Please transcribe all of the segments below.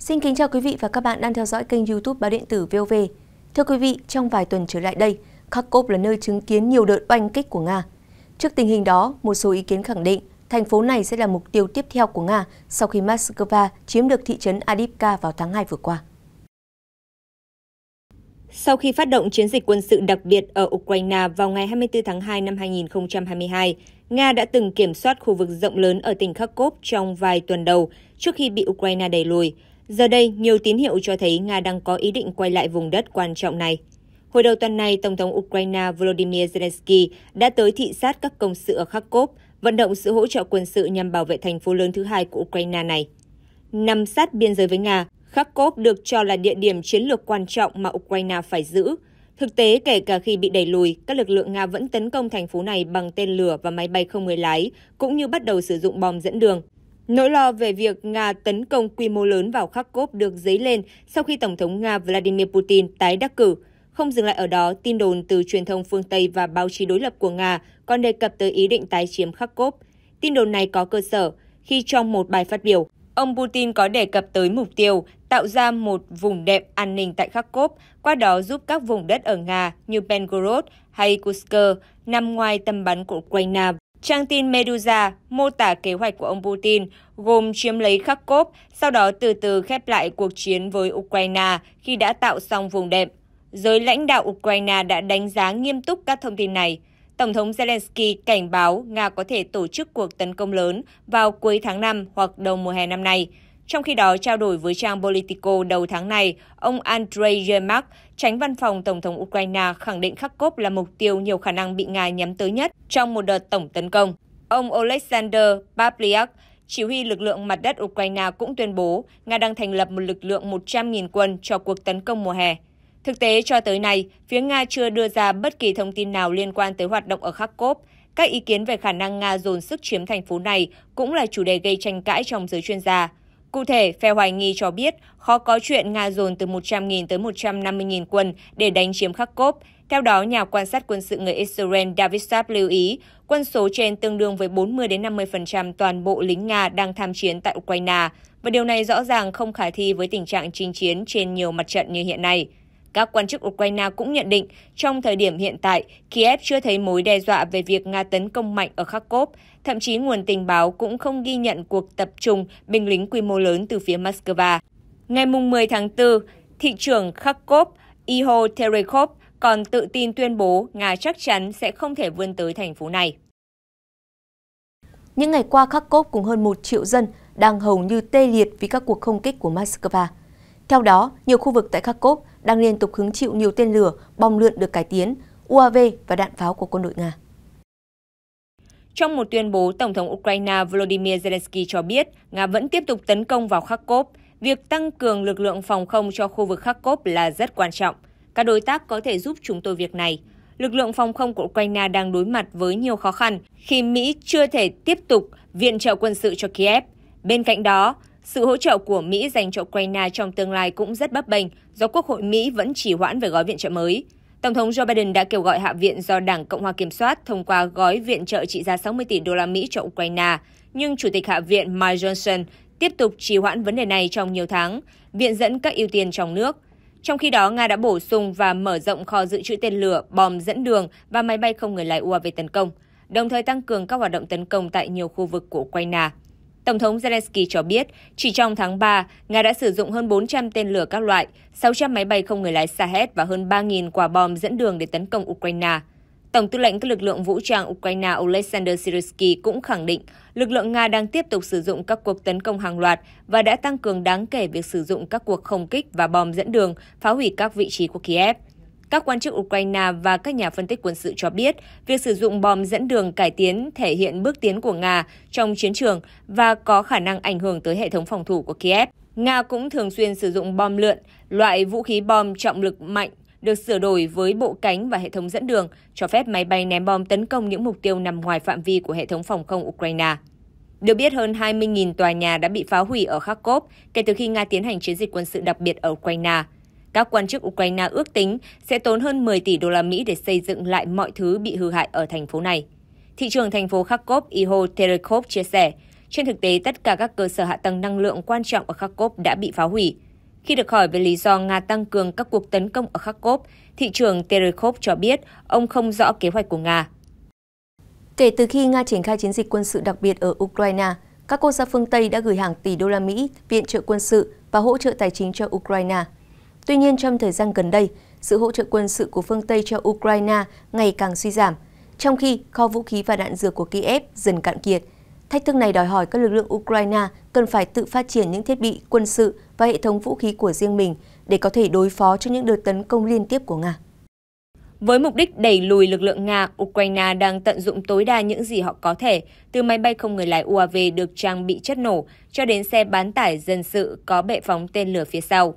Xin kính chào quý vị và các bạn đang theo dõi kênh YouTube báo điện tử VOV. Thưa quý vị, trong vài tuần trở lại đây, Kharkov là nơi chứng kiến nhiều đợt oanh kích của Nga. Trước tình hình đó, một số ý kiến khẳng định thành phố này sẽ là mục tiêu tiếp theo của Nga sau khi Moscow chiếm được thị trấn Adipka vào tháng 2 vừa qua. Sau khi phát động chiến dịch quân sự đặc biệt ở Ukraine vào ngày 24 tháng 2 năm 2022, Nga đã từng kiểm soát khu vực rộng lớn ở tỉnh Kharkov trong vài tuần đầu trước khi bị Ukraine đẩy lùi. Giờ đây, nhiều tín hiệu cho thấy Nga đang có ý định quay lại vùng đất quan trọng này. Hồi đầu tuần này, Tổng thống Ukraine Volodymyr Zelensky đã tới thị sát các công sự ở Kharkov, vận động sự hỗ trợ quân sự nhằm bảo vệ thành phố lớn thứ hai của Ukraine này. Nằm sát biên giới với Nga, Kharkov được cho là địa điểm chiến lược quan trọng mà Ukraine phải giữ. Thực tế, kể cả khi bị đẩy lùi, các lực lượng Nga vẫn tấn công thành phố này bằng tên lửa và máy bay không người lái, cũng như bắt đầu sử dụng bom dẫn đường. Nỗi lo về việc Nga tấn công quy mô lớn vào Kharkov được dấy lên sau khi Tổng thống Nga Vladimir Putin tái đắc cử. Không dừng lại ở đó, tin đồn từ truyền thông phương Tây và báo chí đối lập của Nga còn đề cập tới ý định tái chiếm Kharkov. Tin đồn này có cơ sở khi trong một bài phát biểu, ông Putin có đề cập tới mục tiêu tạo ra một vùng đệm an ninh tại Kharkov, qua đó giúp các vùng đất ở Nga như Belgorod hay Kursk nằm ngoài tầm bắn của Ukraine Trang tin Medusa mô tả kế hoạch của ông Putin gồm chiếm lấy khắc Kharkov, sau đó từ từ khép lại cuộc chiến với Ukraine khi đã tạo xong vùng đệm. Giới lãnh đạo Ukraine đã đánh giá nghiêm túc các thông tin này. Tổng thống Zelensky cảnh báo Nga có thể tổ chức cuộc tấn công lớn vào cuối tháng 5 hoặc đầu mùa hè năm nay. Trong khi đó, trao đổi với trang Politico đầu tháng này, ông Andrei Yermak, tránh văn phòng Tổng thống Ukraine, khẳng định Kharkov là mục tiêu nhiều khả năng bị Nga nhắm tới nhất trong một đợt tổng tấn công. Ông Alexander Pavliak, chỉ huy lực lượng mặt đất Ukraine cũng tuyên bố Nga đang thành lập một lực lượng 100.000 quân cho cuộc tấn công mùa hè. Thực tế, cho tới nay, phía Nga chưa đưa ra bất kỳ thông tin nào liên quan tới hoạt động ở Kharkov. Các ý kiến về khả năng Nga dồn sức chiếm thành phố này cũng là chủ đề gây tranh cãi trong giới chuyên gia. Cụ thể, phe hoài nghi cho biết khó có chuyện Nga dồn từ 100.000 tới 150.000 quân để đánh chiếm khắc Kharkov. Theo đó, nhà quan sát quân sự người Israel David Saab lưu ý, quân số trên tương đương với 40 đến 50% toàn bộ lính Nga đang tham chiến tại Ukraine, và điều này rõ ràng không khả thi với tình trạng chinh chiến trên nhiều mặt trận như hiện nay. Các quan chức Ukraine cũng nhận định, trong thời điểm hiện tại, Kiev chưa thấy mối đe dọa về việc Nga tấn công mạnh ở Kharkov. Thậm chí nguồn tình báo cũng không ghi nhận cuộc tập trung binh lính quy mô lớn từ phía Moscow. Ngày 10 tháng 4, thị trưởng Kharkov Iho Terekhov còn tự tin tuyên bố Nga chắc chắn sẽ không thể vươn tới thành phố này. Những ngày qua, Kharkov cùng hơn 1 triệu dân đang hầu như tê liệt vì các cuộc không kích của Moscow. Theo đó, nhiều khu vực tại Kharkov đang liên tục hứng chịu nhiều tên lửa, bom lượn được cải tiến, UAV và đạn pháo của quân đội Nga. Trong một tuyên bố, Tổng thống Ukraine Volodymyr Zelensky cho biết Nga vẫn tiếp tục tấn công vào Kharkov. Việc tăng cường lực lượng phòng không cho khu vực Kharkov là rất quan trọng. Các đối tác có thể giúp chúng tôi việc này. Lực lượng phòng không của Ukraine đang đối mặt với nhiều khó khăn khi Mỹ chưa thể tiếp tục viện trợ quân sự cho Kiev. Bên cạnh đó, sự hỗ trợ của Mỹ dành cho Ukraine trong tương lai cũng rất bấp bênh do Quốc hội Mỹ vẫn trì hoãn về gói viện trợ mới. Tổng thống Joe Biden đã kêu gọi Hạ viện do Đảng Cộng hòa kiểm soát thông qua gói viện trợ trị giá 60 tỷ đô la Mỹ cho Ukraine, nhưng Chủ tịch Hạ viện Mike Johnson tiếp tục trì hoãn vấn đề này trong nhiều tháng, viện dẫn các ưu tiên trong nước. Trong khi đó, Nga đã bổ sung và mở rộng kho dự trữ tên lửa, bom dẫn đường và máy bay không người lái UAV tấn công, đồng thời tăng cường các hoạt động tấn công tại nhiều khu vực của Ukraine. Tổng thống Zelensky cho biết, chỉ trong tháng 3, Nga đã sử dụng hơn 400 tên lửa các loại, 600 máy bay không người lái Shahed và hơn 3.000 quả bom dẫn đường để tấn công Ukraine. Tổng tư lệnh các lực lượng vũ trang Ukraine Oleksandr Syrsky cũng khẳng định lực lượng Nga đang tiếp tục sử dụng các cuộc tấn công hàng loạt và đã tăng cường đáng kể việc sử dụng các cuộc không kích và bom dẫn đường phá hủy các vị trí của Kiev. Các quan chức Ukraine và các nhà phân tích quân sự cho biết, việc sử dụng bom dẫn đường cải tiến thể hiện bước tiến của Nga trong chiến trường và có khả năng ảnh hưởng tới hệ thống phòng thủ của Kiev. Nga cũng thường xuyên sử dụng bom lượn, loại vũ khí bom trọng lực mạnh được sửa đổi với bộ cánh và hệ thống dẫn đường, cho phép máy bay ném bom tấn công những mục tiêu nằm ngoài phạm vi của hệ thống phòng không Ukraine. Được biết, hơn 20.000 tòa nhà đã bị phá hủy ở Kharkov kể từ khi Nga tiến hành chiến dịch quân sự đặc biệt ở Ukraine. Các quan chức Ukraine ước tính sẽ tốn hơn 10 tỷ đô la Mỹ để xây dựng lại mọi thứ bị hư hại ở thành phố này. Thị trường thành phố Kharkov Iho Terekov chia sẻ, trên thực tế tất cả các cơ sở hạ tầng năng lượng quan trọng ở Kharkov đã bị phá hủy. Khi được hỏi về lý do Nga tăng cường các cuộc tấn công ở Kharkov, thị trường Terekov cho biết ông không rõ kế hoạch của Nga. Kể từ khi Nga triển khai chiến dịch quân sự đặc biệt ở Ukraine, các quốc gia phương Tây đã gửi hàng tỷ đô la Mỹ viện trợ quân sự và hỗ trợ tài chính cho Ukraine – Tuy nhiên, trong thời gian gần đây, sự hỗ trợ quân sự của phương Tây cho Ukraine ngày càng suy giảm, trong khi kho vũ khí và đạn dược của Kiev dần cạn kiệt. Thách thức này đòi hỏi các lực lượng Ukraine cần phải tự phát triển những thiết bị quân sự và hệ thống vũ khí của riêng mình để có thể đối phó cho những đợt tấn công liên tiếp của Nga. Với mục đích đẩy lùi lực lượng Nga, Ukraine đang tận dụng tối đa những gì họ có thể, từ máy bay không người lái UAV được trang bị chất nổ cho đến xe bán tải dân sự có bệ phóng tên lửa phía sau.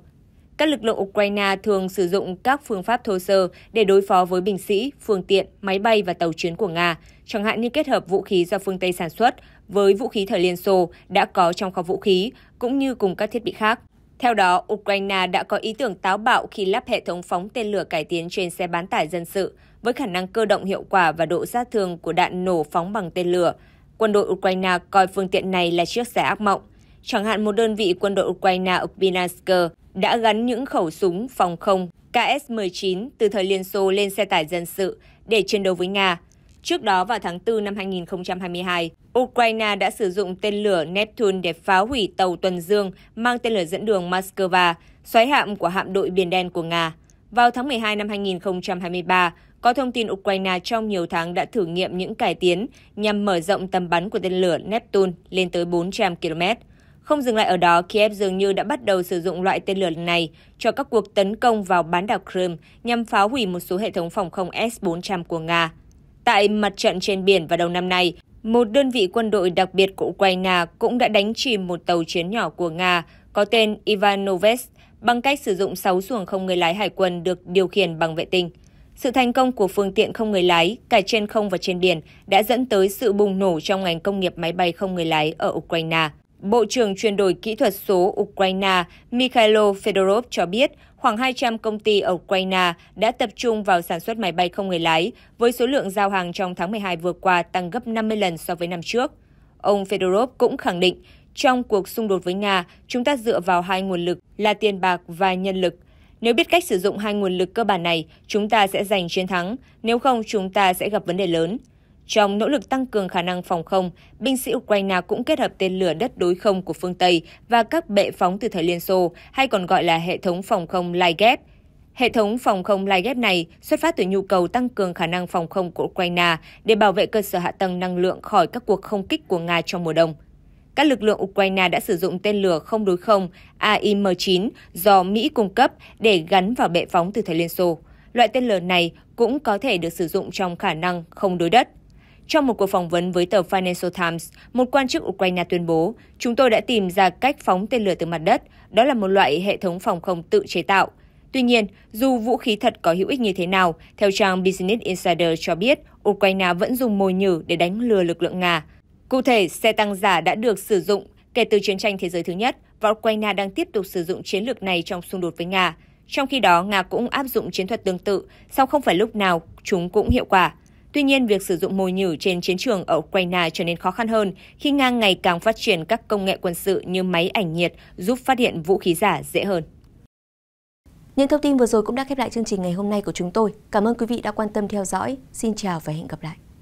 Các lực lượng Ukraine thường sử dụng các phương pháp thô sơ để đối phó với binh sĩ, phương tiện, máy bay và tàu chiến của Nga, chẳng hạn như kết hợp vũ khí do phương Tây sản xuất với vũ khí thời Liên Xô đã có trong kho vũ khí, cũng như cùng các thiết bị khác. Theo đó, Ukraine đã có ý tưởng táo bạo khi lắp hệ thống phóng tên lửa cải tiến trên xe bán tải dân sự, với khả năng cơ động hiệu quả và độ sát thương của đạn nổ phóng bằng tên lửa. Quân đội Ukraine coi phương tiện này là chiếc xe ác mộng. Chẳng hạn một đơn vị quân đội Ukraine ở Pinansk đã gắn những khẩu súng phòng không KS-19 từ thời Liên Xô lên xe tải dân sự để chiến đấu với Nga. Trước đó vào tháng 4 năm 2022, Ukraine đã sử dụng tên lửa Neptune để phá hủy tàu tuần dương mang tên lửa dẫn đường Moscow, xoáy hạm của hạm đội Biển Đen của Nga. Vào tháng 12 năm 2023, có thông tin Ukraine trong nhiều tháng đã thử nghiệm những cải tiến nhằm mở rộng tầm bắn của tên lửa Neptune lên tới 400 km. Không dừng lại ở đó, Kiev dường như đã bắt đầu sử dụng loại tên lửa này cho các cuộc tấn công vào bán đảo Crimea nhằm phá hủy một số hệ thống phòng không S-400 của Nga. Tại mặt trận trên biển vào đầu năm nay, một đơn vị quân đội đặc biệt của Ukraine cũng đã đánh chìm một tàu chiến nhỏ của Nga có tên Ivanovets bằng cách sử dụng 6 xuồng không người lái hải quân được điều khiển bằng vệ tinh. Sự thành công của phương tiện không người lái, cả trên không và trên biển, đã dẫn tới sự bùng nổ trong ngành công nghiệp máy bay không người lái ở Ukraine. Bộ trưởng chuyển đổi kỹ thuật số Ukraine Mikhailo Fedorov cho biết khoảng 200 công ty ở Ukraine đã tập trung vào sản xuất máy bay không người lái, với số lượng giao hàng trong tháng 12 vừa qua tăng gấp 50 lần so với năm trước. Ông Fedorov cũng khẳng định, trong cuộc xung đột với Nga, chúng ta dựa vào hai nguồn lực là tiền bạc và nhân lực. Nếu biết cách sử dụng hai nguồn lực cơ bản này, chúng ta sẽ giành chiến thắng, nếu không chúng ta sẽ gặp vấn đề lớn. Trong nỗ lực tăng cường khả năng phòng không, binh sĩ Ukraine cũng kết hợp tên lửa đất đối không của phương Tây và các bệ phóng từ thời Liên Xô, hay còn gọi là hệ thống phòng không Liget. Hệ thống phòng không Liget này xuất phát từ nhu cầu tăng cường khả năng phòng không của Ukraine để bảo vệ cơ sở hạ tầng năng lượng khỏi các cuộc không kích của Nga trong mùa đông. Các lực lượng Ukraine đã sử dụng tên lửa không đối không AIM-9 do Mỹ cung cấp để gắn vào bệ phóng từ thời Liên Xô. Loại tên lửa này cũng có thể được sử dụng trong khả năng không đối đất. Trong một cuộc phỏng vấn với tờ Financial Times, một quan chức Ukraine tuyên bố, chúng tôi đã tìm ra cách phóng tên lửa từ mặt đất, đó là một loại hệ thống phòng không tự chế tạo. Tuy nhiên, dù vũ khí thật có hữu ích như thế nào, theo trang Business Insider cho biết, Ukraine vẫn dùng mồi nhử để đánh lừa lực lượng Nga. Cụ thể, xe tăng giả đã được sử dụng kể từ chiến tranh thế giới thứ nhất và Ukraine đang tiếp tục sử dụng chiến lược này trong xung đột với Nga. Trong khi đó, Nga cũng áp dụng chiến thuật tương tự, Sau không phải lúc nào chúng cũng hiệu quả. Tuy nhiên, việc sử dụng mồi nhử trên chiến trường ở Ukraine trở nên khó khăn hơn khi Nga ngày càng phát triển các công nghệ quân sự như máy ảnh nhiệt giúp phát hiện vũ khí giả dễ hơn. Những thông tin vừa rồi cũng đã khép lại chương trình ngày hôm nay của chúng tôi. Cảm ơn quý vị đã quan tâm theo dõi. Xin chào và hẹn gặp lại.